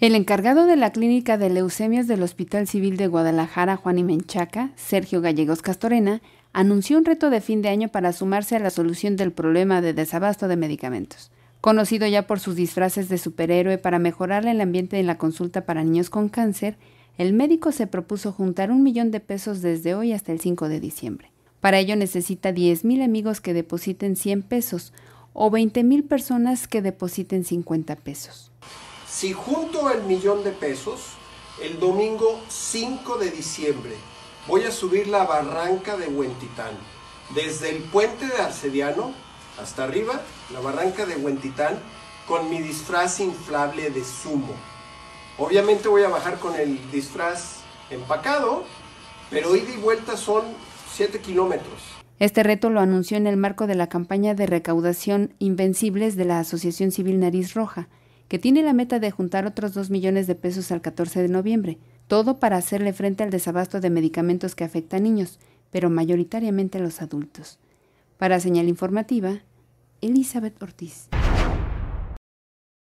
El encargado de la clínica de leucemias del Hospital Civil de Guadalajara, Juan Menchaca Sergio Gallegos Castorena, anunció un reto de fin de año para sumarse a la solución del problema de desabasto de medicamentos. Conocido ya por sus disfraces de superhéroe para mejorar el ambiente en la consulta para niños con cáncer, el médico se propuso juntar un millón de pesos desde hoy hasta el 5 de diciembre. Para ello necesita 10.000 amigos que depositen 100 pesos o 20.000 personas que depositen 50 pesos. Si junto el millón de pesos, el domingo 5 de diciembre voy a subir la barranca de Huentitán. Desde el puente de Arcediano hasta arriba, la barranca de Huentitán, con mi disfraz inflable de sumo. Obviamente voy a bajar con el disfraz empacado, pero ida y vuelta son 7 kilómetros. Este reto lo anunció en el marco de la campaña de recaudación Invencibles de la Asociación Civil Nariz Roja que tiene la meta de juntar otros 2 millones de pesos al 14 de noviembre, todo para hacerle frente al desabasto de medicamentos que afecta a niños, pero mayoritariamente a los adultos. Para señal informativa, Elizabeth Ortiz.